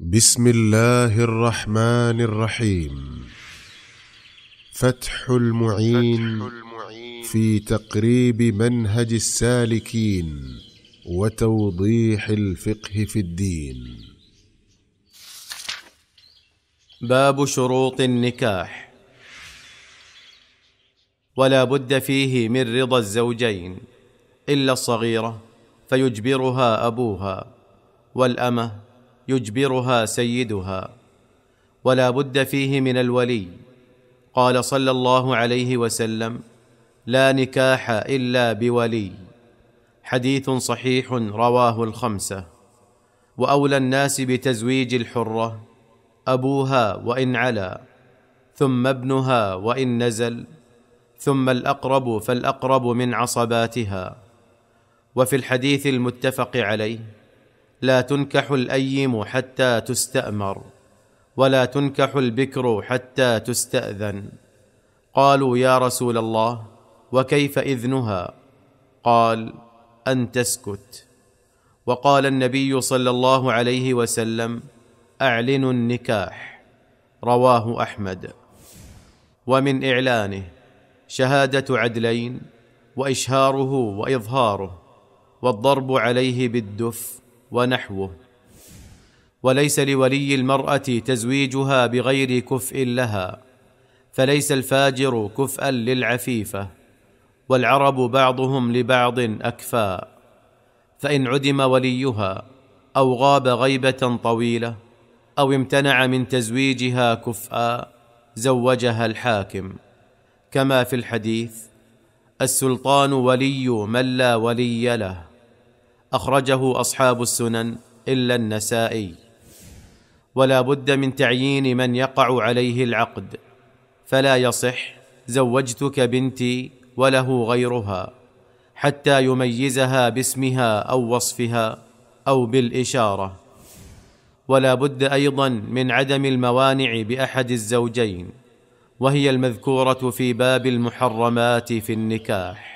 بسم الله الرحمن الرحيم فتح المعين, في تقريب منهج السالكين وتوضيح الفقه في الدين باب شروط النكاح ولا بد فيه من رضا الزوجين الا الصغيره فيجبرها ابوها والامه يجبرها سيدها ولا بد فيه من الولي قال صلى الله عليه وسلم لا نكاح الا بولي حديث صحيح رواه الخمسه واولى الناس بتزويج الحره ابوها وان علا ثم ابنها وان نزل ثم الاقرب فالاقرب من عصباتها وفي الحديث المتفق عليه لا تنكح الايم حتى تستامر ولا تنكح البكر حتى تستاذن قالوا يا رسول الله وكيف اذنها قال ان تسكت وقال النبي صلى الله عليه وسلم اعلنوا النكاح رواه احمد ومن اعلانه شهاده عدلين واشهاره واظهاره والضرب عليه بالدف ونحوه وليس لولي المراه تزويجها بغير كفء لها فليس الفاجر كفءا للعفيفه والعرب بعضهم لبعض اكفاء فان عدم وليها او غاب غيبه طويله او امتنع من تزويجها كفءا زوجها الحاكم كما في الحديث السلطان ولي من لا ولي له اخرجه اصحاب السنن الا النسائي ولا بد من تعيين من يقع عليه العقد فلا يصح زوجتك بنتي وله غيرها حتى يميزها باسمها او وصفها او بالاشاره ولا بد ايضا من عدم الموانع باحد الزوجين وهي المذكوره في باب المحرمات في النكاح